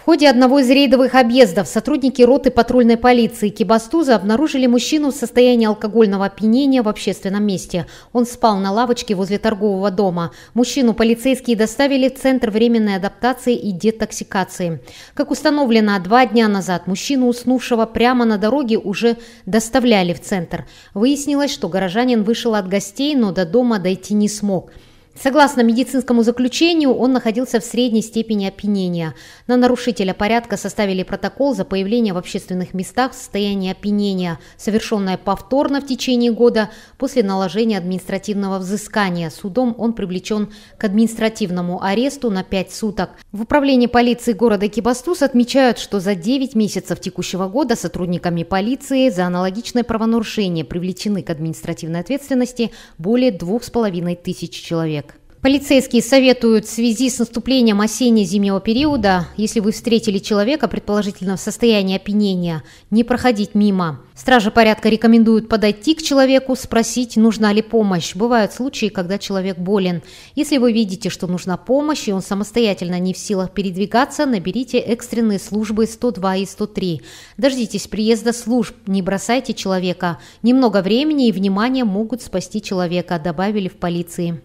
В ходе одного из рейдовых объездов сотрудники роты патрульной полиции Кибастуза обнаружили мужчину в состоянии алкогольного опьянения в общественном месте. Он спал на лавочке возле торгового дома. Мужчину полицейские доставили в Центр временной адаптации и детоксикации. Как установлено, два дня назад мужчину, уснувшего прямо на дороге, уже доставляли в центр. Выяснилось, что горожанин вышел от гостей, но до дома дойти не смог. Согласно медицинскому заключению, он находился в средней степени опьянения. На нарушителя порядка составили протокол за появление в общественных местах в состоянии опьянения, совершенное повторно в течение года после наложения административного взыскания. Судом он привлечен к административному аресту на 5 суток. В управлении полиции города Кибастус отмечают, что за 9 месяцев текущего года сотрудниками полиции за аналогичное правонарушение привлечены к административной ответственности более половиной тысяч человек. Полицейские советуют в связи с наступлением осенне-зимнего периода, если вы встретили человека, предположительно в состоянии опьянения, не проходить мимо. Стражи порядка рекомендуют подойти к человеку, спросить, нужна ли помощь. Бывают случаи, когда человек болен. Если вы видите, что нужна помощь, и он самостоятельно не в силах передвигаться, наберите экстренные службы 102 и 103. Дождитесь приезда служб, не бросайте человека. Немного времени и внимания могут спасти человека, добавили в полиции.